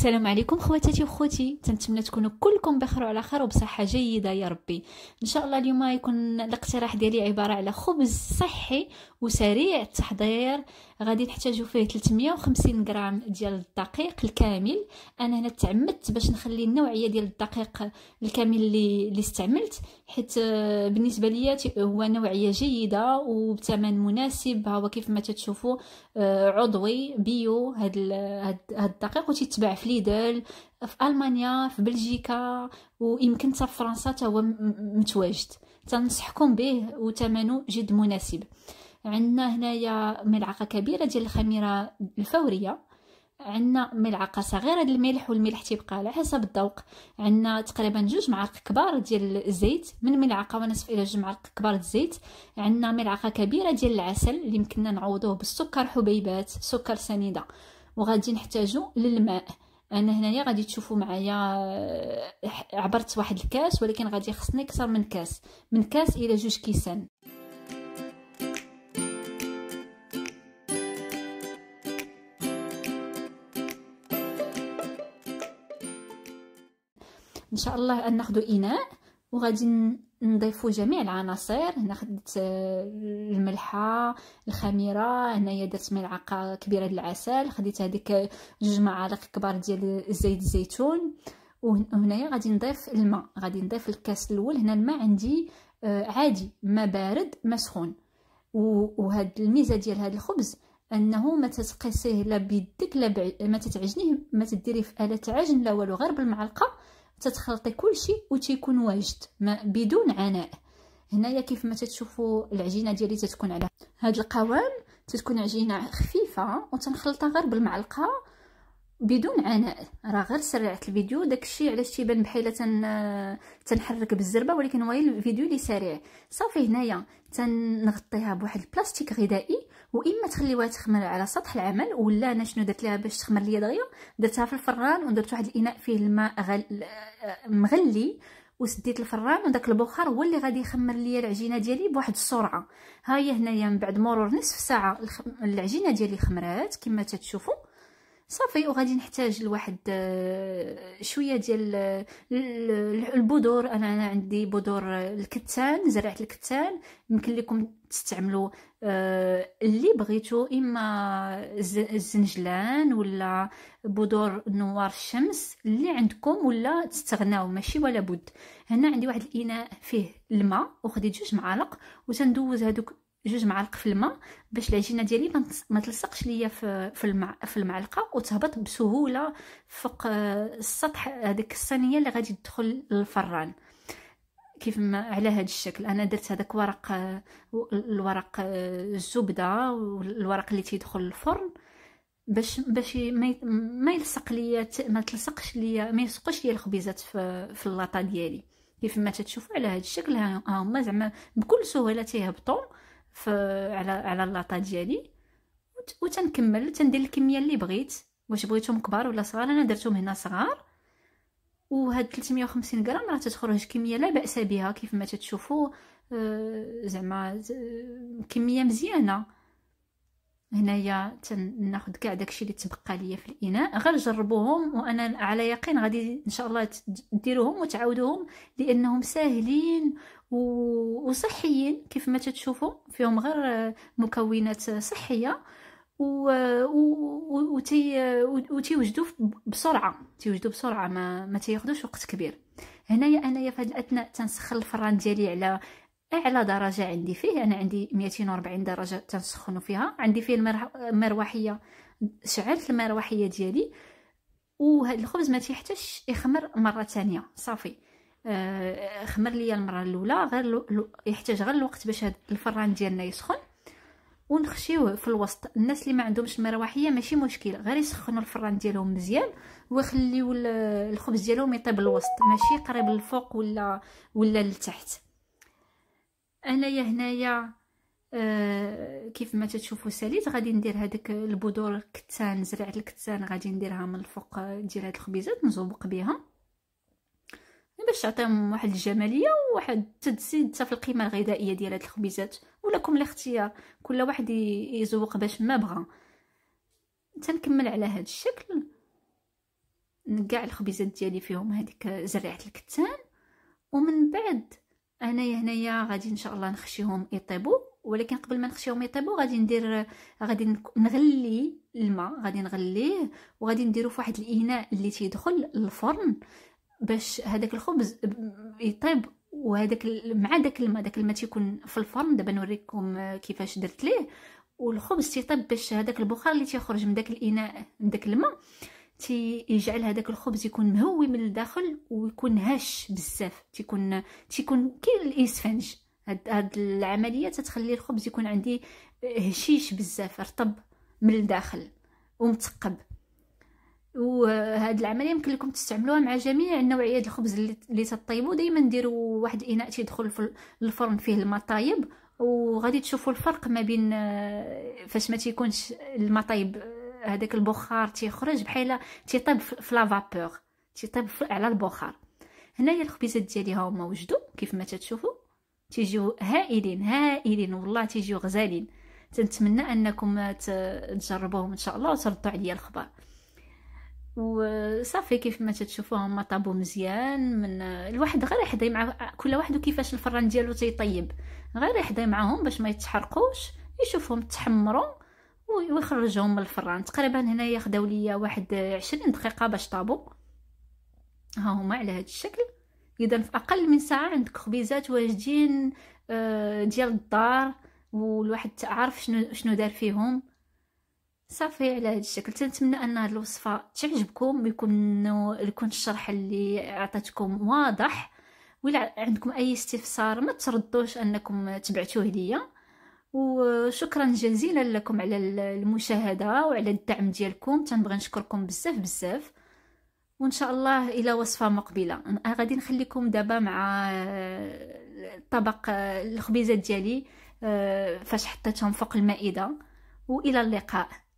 السلام عليكم خواتاتي وخوتي تنتمنى تكونوا كلكم بخير وعلى خير وبصحه جيده يا ربي ان شاء الله اليوم يكون الاقتراح ديالي عباره على خبز صحي وسريع التحضير غادي نحتاجو فيه 350 غرام ديال الدقيق الكامل انا هنا تعمدت باش نخلي النوعيه ديال الدقيق الكامل اللي, اللي استعملت حيت آه، بالنسبه ليا آه، هو نوعيه جيده وبثمن مناسب ها هو كيف ما تتشوفوا آه، عضوي بيو هاد هاد الدقيق وتيتباع في ليدل في المانيا في بلجيكا ويمكن حتى في فرنسا حتى هو متواجد تنصحكم به وثمنه جد مناسب عندنا هنايا ملعقه كبيره ديال الخميره الفوريه عندنا ملعقه صغيره ديال الملح والملح تيبقى على حسب الذوق عندنا تقريبا جوج معالق كبار ديال الزيت من ملعقه ونصف الى جوج معالق كبار الزيت عندنا ملعقه كبيره ديال العسل اللي يمكننا نعوضوه بالسكر حبيبات سكر سنيده وغادي نحتاجو للماء انا هنايا غادي تشوفوا معايا آه، عبرت واحد الكاس ولكن غادي خصني اكثر من كاس من كاس الى جوج كيسان ان شاء الله ناخذ اناء وغادي نضيفوا جميع العناصر هنا خدت آه، الملحه الخميره هنايا درت ملعقه كبيره ديال العسل خديت هذيك جوج معالق كبار ديال زيت الزيتون وهنايا غادي نضيف الماء غادي نضيف الكاس الاول هنا الماء عندي آه، عادي ما بارد ما سخون وهاد الميزه ديال هاد الخبز انه ما تتقيسيه لا بيدك لا ما تتعجنيه ما تديريه في اله عجن لا والو غير بالمعلقه تتخلطي كلشي وتيكون واجد ما بدون عناء هنايا كيف ما تتشوفوا العجينه ديالي تتكون على هذا القوام تتكون عجينه خفيفه وتنخلطها غير بالمعلقه بدون عناء راه غير سرعت الفيديو داكشي علاش تيبان بحال تن تنحرك بالزربه ولكن هو الفيديو اللي سريع صافي هنايا تنغطيها بواحد البلاستيك غذائي واما تخليوها تخمر على سطح العمل ولا انا شنو درت ليها باش تخمر ليا دغيا درتها في الفران ودرت واحد الاناء فيه الماء غل... مغلي وسديت الفران وداك البخار هو اللي غادي يخمر ليا العجينه ديالي بواحد السرعه ها هي هنايا من بعد مرور نصف ساعه العجينه ديالي خمرات كما تتشوفوا صافي وغادي نحتاج لواحد آه، شويه ديال آه، البذور انا عندي بذور آه، الكتان زرعت الكتان يمكن لكم تستعملوا اللي بغيتو اما الزنجلان ولا بذور نوار الشمس اللي عندكم ولا تستغناو ماشي ولا بد هنا عندي واحد الاناء فيه الماء وخديت جوج معالق وتندوز هذوك جوج معالق في الماء باش العجينه ديالي ما تلصقش ليا في في, في المعلقه وتهبط بسهوله فوق آه، السطح هذيك الصينيه اللي غادي تدخل للفران كيف ما على هذا الشكل انا درت هذاك ورق آه، الورق آه، الزبده والورق اللي تيدخل الفرن باش باش ما يلصق ليا ما تلصقش ليا ما يسقش ليا الخبيزات في في اللاطه ديالي كيف ما تتشوفوا على هذا الشكل ها هما زعما بكل سهوله تيهبطوا على على اللاطه ديالي وتنكمل تندير الكميه اللي بغيت واش بغيتهم كبار ولا صغار انا درتهم هنا صغار وهاد 350 غرام راه تتخرج كميه لا باس بها كيف ما تتشوفوا آه، زعما كميه مزيانه هنايا تناخذ كاع داكشي اللي تبقى ليا في الاناء غير جربوهم وانا على يقين غادي ان شاء الله ديروهم وتعاودوهم لانهم ساهلين وصحيين كيف ما تتشوفوا فيهم غير مكونات صحيه و و وتيوجدوا بسرعه تيوجدوا بسرعه ما ما تياخذوش وقت كبير هنايا انايا في هذه الاثناء تنسخن الفران ديالي على اعلى درجه عندي فيه انا يعني عندي 240 درجه تنسخن فيها عندي فيه المروحيه شعلت المروحيه ديالي وهذا الخبز ما تيحتاجش يخمر مره ثانيه صافي آه، خمر ليا المره الاولى غير يحتاج غير الوقت باش هاد الفران ديالنا يسخن ونخشيوه في الوسط الناس اللي ما عندهمش المروحيه ماشي مشكل غير يسخنوا الفران ديالهم مزيان ويخليو الخبز ديالهم يطيب الوسط ماشي قريب للفوق ولا ولا لتحت انايا هنايا آه كيف ما تتشوفوا ساليت غادي ندير هذيك البذور الكتان زريعه الكتان غادي نديرها من الفوق آه، ديال هاد الخبيزات نزوق بها باش تعطيهم واحد الجماليه وواحد التجسيد حتى في القيمه الغذائيه ديال هاد الخبيزات ولكم الاختيار كل واحد يزوق باش ما بغى تنكمل على هاد الشكل نقع الخبيزات ديالي فيهم هذيك آه، زريعه الكتان ومن بعد هنايا هنايا غادي ان شاء الله نخشيهم يطيبوا ولكن قبل ما نخشيهم يطيبوا غادي ندير غادي نغلي الماء غادي نغليه وغادي نديرو فواحد الاناء اللي تيدخل الفرن باش هذاك الخبز يطيب وهذاك مع داك الماء داك الماء تيكون في الفرن دابا نوريكم كيفاش درت ليه والخبز تيطيب باش هذاك البخار اللي تيخرج من داك الاناء من داك الماء تيجعل هذاك الخبز يكون مهوي من الداخل ويكون هش بزاف تيكون تيكون كي الاسفنج هاد, هاد العمليه تتخلي الخبز يكون عندي هشيش بزاف رطب من الداخل ومتقب وهاد العمليه يمكن لكم تستعملوها مع جميع نوعيات الخبز اللي, اللي تطيبوا دائما ديروا واحد الاناء تيدخل في الفرن فيه الماء طايب وغادي تشوفوا الفرق ما بين آه، فاش ما تيكونش الماء طايب هذاك البخار تيخرج بحال تيطيب في لافابور تيطيب على البخار هنايا الخبيزات ديالي هما وجدوا كيف ما تتشوفوا تيجيو هائلين هائلين والله تيجيو غزالين تنتمنى انكم تجربوهم ان شاء الله وتردوا عليا الخبر وصافي كيف ما تتشوفوا هما طابو مزيان من الواحد غير يحضي مع كل واحد وكيفاش الفران ديالو تيطيب غير يحضي معاهم باش ما يتحرقوش يشوفهم تحمروا ويخرجهم من الفران تقريبا هنايا خداو ليا واحد عشرين دقيقه باش طابو ها هما على هذا الشكل اذا في اقل من ساعه عندك خبيزات واجدين آه، ديال الدار والواحد عارف شنو شنو دار فيهم صافي على هذا الشكل تنتمنى ان هذه الوصفه تعجبكم ويكون يكون الشرح اللي عطيتكم واضح ولا عندكم اي استفسار ما تردوش انكم تبعتوه ليا وشكرا جزيلا لكم على المشاهده وعلى الدعم ديالكم تنبغي نشكركم بزاف بزاف وان شاء الله الى وصفه مقبله غادي نخليكم دابا مع آه، طبق آه، الخبيزات ديالي آه، فاش حطيتهم فوق المائده والى اللقاء